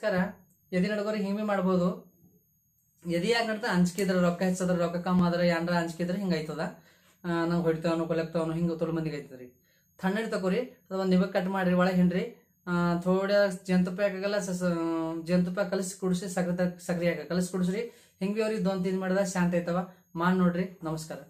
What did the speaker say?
ನಮಸ್ಕಾರ ಎದಿ ನಡ್ಗೋರಿ ಹಿಂಗೆ ಮಾಡ್ಬೋದು ಎದಿ ಯಾಕೆ ನಡ್ತಾ ಹಂಚ್ಕಿದ್ರ ರೊಕ್ಕ ಹೆಚ್ಚದ್ರ ರೊಕ್ಕ ಕಮ್ಮ ಆದ್ರೆ ಏನಾರ ಹಂಚ್ಕಿದ್ರ ಹಿಂಗೆ ಆಯ್ತದ ನಾವು ಹೊಡಿತವನು ಕೊಲೆಕ್ತವನು ಹಿಂಗೆ ತೋಲ್ ಮಂದಿಗೆ ಆಯ್ತದ್ರಿ ರೀ ತಣ್ಣೀರು ತಗೋರಿ ಅದು ಒಂದು ನಿಮಗೆ ಕಟ್ ಮಾಡಿರಿ ಒಳಗೆ ಹಿಂಡ್ರಿ ಥೋಡ ಜೇನುತುಪ್ಪ ಯಾಕಲ್ಲ ಜೇನುತುಪ್ಪ ಕಲಸಿ ಕುಡಿಸಿ ಸಕ್ರೆ ಸಕ್ರಿ ಯಾಕ ಕಲಸಿ ಕುಡಿಸ್ರಿ ಹಿಂಗೆ ಅವ್ರಿಗೆ ದೊಂದ್ ತಿಂದು ಮಾಡಿದ ಶಾಂತ ಆಯ್ತವ ಮಾಡಿ ನೋಡ್ರಿ ನಮಸ್ಕಾರ